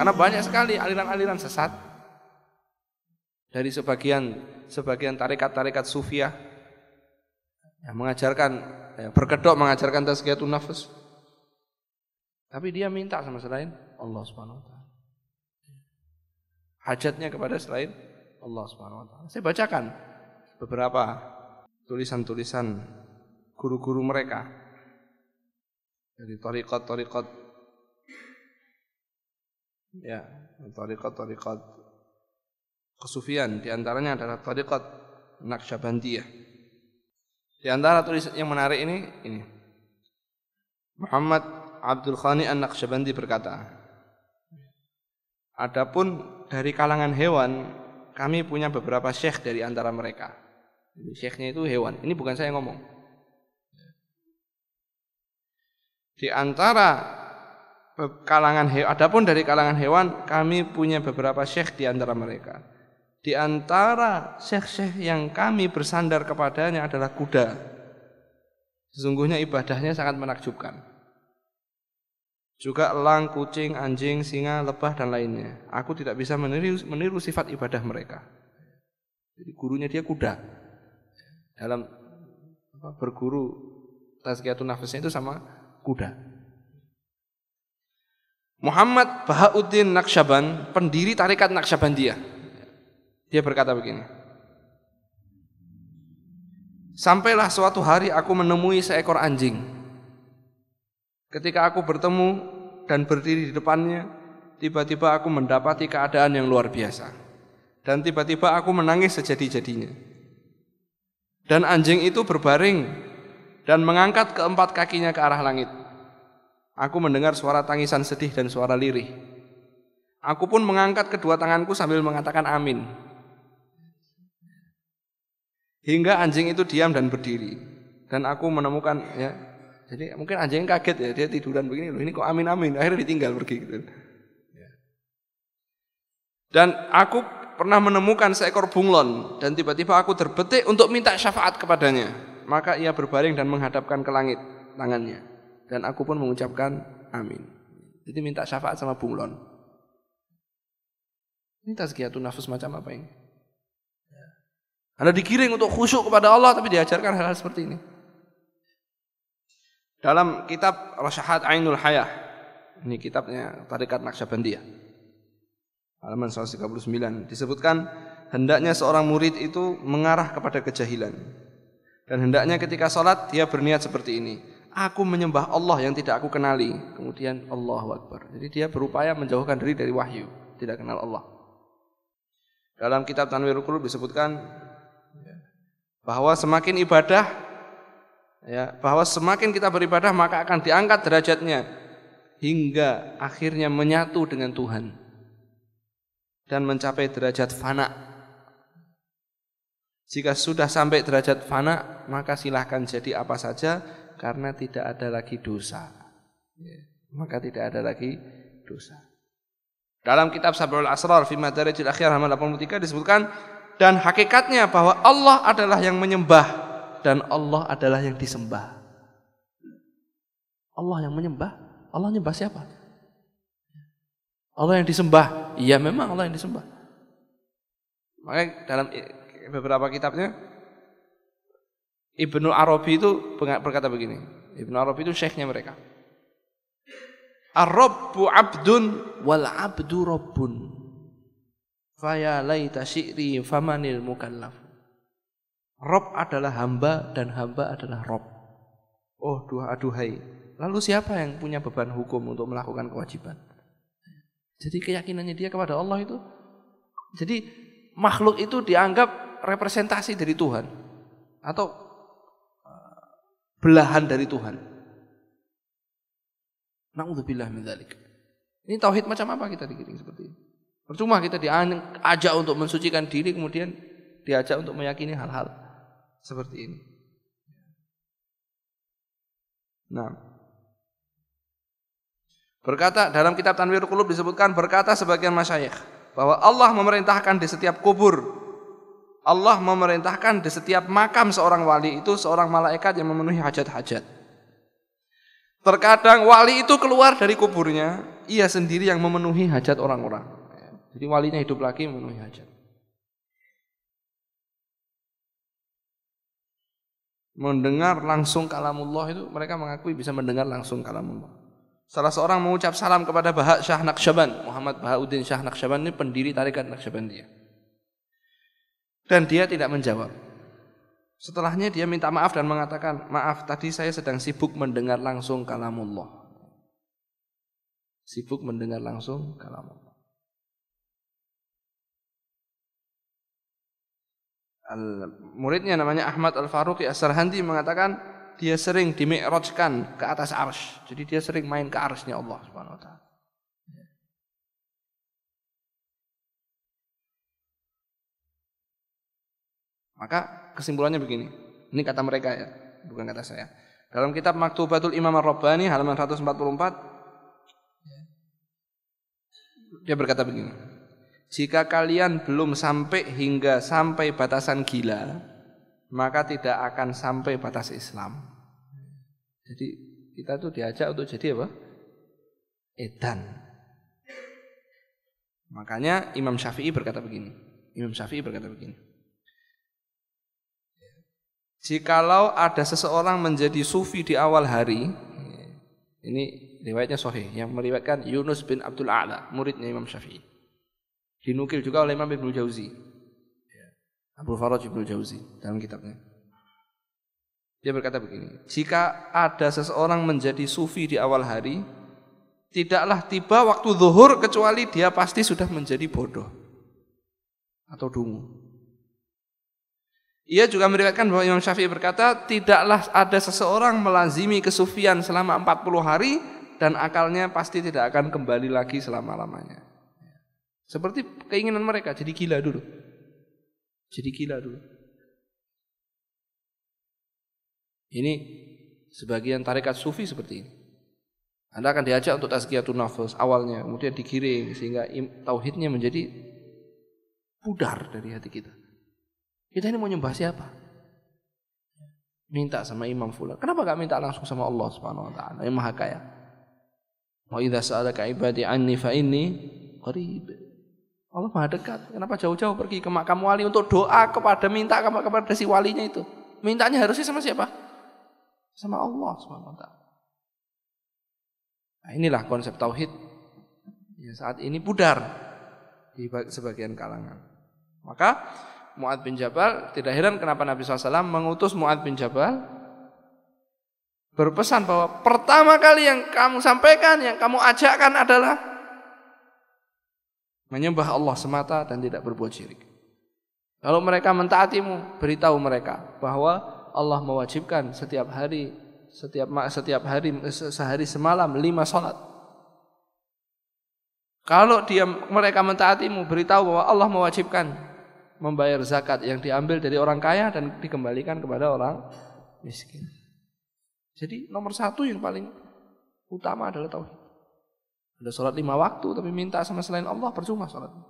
Karena banyak sekali aliran-aliran sesat dari sebagian sebagian tarekat-tarekat sufiah yang mengajarkan ya, berkedok mengajarkan tazkiyatun nafas. Tapi dia minta sama selain Allah Subhanahu wa taala. Hajatnya kepada selain Allah Subhanahu wa taala. Saya bacakan beberapa tulisan-tulisan guru-guru mereka dari tarekat-tarekat ya tarekat tarekat kesufian diantaranya adalah tarekat Naqsyabandiyah di antara tulis yang menarik ini ini Muhammad Abdul Khani An-Naqsyabandi berkata Adapun dari kalangan hewan kami punya beberapa syekh dari antara mereka syekhnya itu hewan ini bukan saya yang ngomong di antara Eh, kalangan hewan. Adapun dari kalangan hewan, kami punya beberapa syekh di antara mereka. Di antara syekh-syekh yang kami bersandar kepadanya adalah kuda. Sesungguhnya ibadahnya sangat menakjubkan. Juga elang, kucing, anjing, singa, lebah dan lainnya. Aku tidak bisa meniru, meniru sifat ibadah mereka. Jadi gurunya dia kuda. Dalam apa, berguru tazkiyatun nafasnya itu sama kuda. Muhammad Bahauddin Naksaban, pendiri Naksaban dia, Dia berkata begini. Sampailah suatu hari aku menemui seekor anjing. Ketika aku bertemu dan berdiri di depannya, tiba-tiba aku mendapati keadaan yang luar biasa. Dan tiba-tiba aku menangis sejadi-jadinya. Dan anjing itu berbaring dan mengangkat keempat kakinya ke arah langit. Aku mendengar suara tangisan sedih dan suara lirih. Aku pun mengangkat kedua tanganku sambil mengatakan amin. Hingga anjing itu diam dan berdiri. Dan aku menemukan ya. Jadi mungkin anjing kaget ya, dia tiduran begini loh, ini kok amin-amin, akhirnya ditinggal pergi gitu. Ya. Dan aku pernah menemukan seekor bunglon dan tiba-tiba aku terbetik untuk minta syafaat kepadanya. Maka ia berbaring dan menghadapkan ke langit tangannya. Dan aku pun mengucapkan amin. Jadi minta syafaat sama bunglon. Ini tazkiyatun nafus macam apa ini? Anda ya. dikiring untuk khusyuk kepada Allah tapi diajarkan hal-hal seperti ini. Dalam kitab Rasyahat Ainul Hayah, ini kitabnya Tarikat Naqsyabandiyah. Halaman 139 disebutkan hendaknya seorang murid itu mengarah kepada kejahilan. Dan hendaknya ketika sholat dia berniat seperti ini aku menyembah Allah yang tidak aku kenali. Kemudian Allah Akbar. Jadi dia berupaya menjauhkan diri dari wahyu, tidak kenal Allah. Dalam kitab Tanwirul Qulub disebutkan bahwa semakin ibadah ya, bahwa semakin kita beribadah maka akan diangkat derajatnya hingga akhirnya menyatu dengan Tuhan dan mencapai derajat fana. Jika sudah sampai derajat fana, maka silahkan jadi apa saja karena tidak ada lagi dosa. Ya, maka tidak ada lagi dosa. Dalam kitab Sabrul Asrar fi Madarijil Akhir halaman 83 disebutkan dan hakikatnya bahwa Allah adalah yang menyembah dan Allah adalah yang disembah. Allah yang menyembah, Allah menyembah siapa? Allah yang disembah. Iya memang Allah yang disembah. Makanya dalam beberapa kitabnya Ibnu Arabi itu berkata begini. Ibnu Arabi itu syekhnya mereka. Ar-Rabbu abdun wal abdu rabbun. Faya laita syi'ri famanil mukallaf. Rob adalah hamba dan hamba adalah Rob. Oh dua aduhai. Lalu siapa yang punya beban hukum untuk melakukan kewajiban? Jadi keyakinannya dia kepada Allah itu. Jadi makhluk itu dianggap representasi dari Tuhan. Atau belahan dari Tuhan. Na'udzubillah min dzalik. Ini tauhid macam apa kita digiring seperti ini? Percuma kita diajak untuk mensucikan diri kemudian diajak untuk meyakini hal-hal seperti ini. Nah, berkata dalam kitab Tanwirul Qulub disebutkan berkata sebagian masyayikh bahwa Allah memerintahkan di setiap kubur Allah memerintahkan di setiap makam seorang wali itu seorang malaikat yang memenuhi hajat-hajat. Terkadang wali itu keluar dari kuburnya, ia sendiri yang memenuhi hajat orang-orang. Jadi walinya hidup lagi memenuhi hajat. Mendengar langsung kalamullah itu mereka mengakui bisa mendengar langsung kalamullah. Salah seorang mengucap salam kepada Bahak Syah Naqsyaban, Muhammad Bahauddin Syah Naqsyaban ini pendiri tarikat Naqsyabandiyah. Dan dia tidak menjawab. Setelahnya dia minta maaf dan mengatakan, maaf tadi saya sedang sibuk mendengar langsung kalamullah. Sibuk mendengar langsung kalamullah. Al muridnya namanya Ahmad Al-Faruqi as mengatakan, dia sering dimi'rajkan ke atas arsh. Jadi dia sering main ke arshnya Allah Subhanahu Wa Taala. Maka kesimpulannya begini. Ini kata mereka ya, bukan kata saya. Dalam kitab Maktubatul Imam Ar-Rabbani halaman 144 dia berkata begini. Jika kalian belum sampai hingga sampai batasan gila, maka tidak akan sampai batas Islam. Jadi kita tuh diajak untuk jadi apa? Edan. Makanya Imam Syafi'i berkata begini. Imam Syafi'i berkata begini. Jikalau ada seseorang menjadi sufi di awal hari, ini riwayatnya sahih yang meriwayatkan Yunus bin Abdul A'la, muridnya Imam Syafi'i. Dinukil juga oleh Imam Ibnu Jauzi. Ya, Abu Faraj Ibnu Jauzi dalam kitabnya. Dia berkata begini, jika ada seseorang menjadi sufi di awal hari, tidaklah tiba waktu zuhur kecuali dia pasti sudah menjadi bodoh atau dungu. Ia juga meriwayatkan bahwa Imam Syafi'i berkata, tidaklah ada seseorang melazimi kesufian selama 40 hari dan akalnya pasti tidak akan kembali lagi selama-lamanya. Seperti keinginan mereka, jadi gila dulu. Jadi gila dulu. Ini sebagian tarikat sufi seperti ini. Anda akan diajak untuk tazkiyatun nafas awalnya, kemudian digiring sehingga tauhidnya menjadi pudar dari hati kita. Kita ini mau nyembah siapa? Minta sama Imam Fulan. Kenapa gak minta langsung sama Allah Subhanahu wa taala yang Maha Kaya? Wa idha sa'alaka ibadi anni fa inni qarib. Allah Maha dekat. Kenapa jauh-jauh pergi ke makam wali untuk doa kepada minta kepada si walinya itu? Mintanya harusnya sama siapa? Sama Allah Subhanahu wa taala. Nah, inilah konsep tauhid yang saat ini pudar di sebagian kalangan. Maka Mu'ad bin Jabal, tidak heran kenapa Nabi SAW mengutus Mu'ad bin Jabal berpesan bahwa pertama kali yang kamu sampaikan, yang kamu ajakkan adalah menyembah Allah semata dan tidak berbuat syirik. Kalau mereka mentaatimu, beritahu mereka bahwa Allah mewajibkan setiap hari, setiap setiap hari sehari semalam lima sholat. Kalau dia mereka mentaatimu, beritahu bahwa Allah mewajibkan membayar zakat yang diambil dari orang kaya dan dikembalikan kepada orang miskin. Jadi nomor satu yang paling utama adalah tauhid. Ada sholat lima waktu tapi minta sama selain Allah percuma sholatnya.